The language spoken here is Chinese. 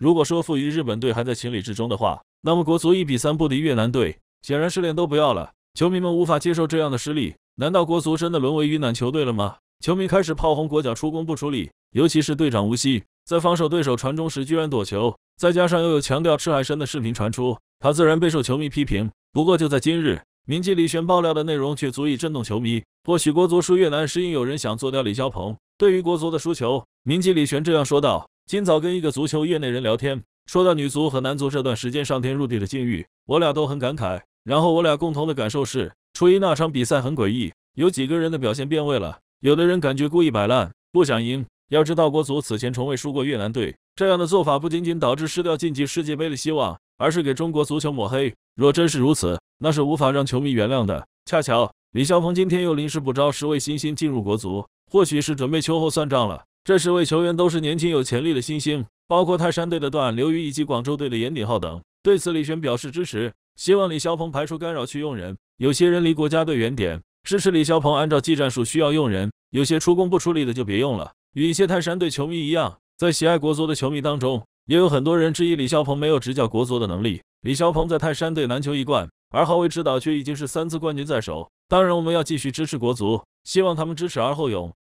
如果说负于日本队还在情理之中的话，那么国足一比三不敌越南队，显然是脸都不要了。球迷们无法接受这样的失利，难道国足真的沦为鱼南球队了吗？球迷开始炮轰国脚出攻不处理，尤其是队长吴曦在防守对手传中时居然躲球，再加上又有强调吃海参的视频传出，他自然备受球迷批评。不过就在今日，名记李璇爆料的内容却足以震动球迷。或许国足输越南是因有人想做掉李霄鹏。对于国足的输球，名记李璇这样说道。今早跟一个足球业内人聊天，说到女足和男足这段时间上天入地的境遇，我俩都很感慨。然后我俩共同的感受是，初一那场比赛很诡异，有几个人的表现变味了，有的人感觉故意摆烂，不想赢。要知道国足此前从未输过越南队，这样的做法不仅仅导致失掉晋级世界杯的希望，而是给中国足球抹黑。若真是如此，那是无法让球迷原谅的。恰巧李霄鹏今天又临时补招十位新星进入国足，或许是准备秋后算账了。这十位球员都是年轻有潜力的新星，包括泰山队的段刘瑜以及广州队的严鼎浩等。对此，李璇表示支持，希望李霄鹏排除干扰去用人。有些人离国家队远点，支持李霄鹏按照技战术需要用人，有些出工不出力的就别用了。与一些泰山队球迷一样，在喜爱国足的球迷当中，也有很多人质疑李霄鹏没有执教国足的能力。李霄鹏在泰山队难求一冠，而郝伟指导却已经是三次冠军在手。当然，我们要继续支持国足，希望他们知耻而后勇。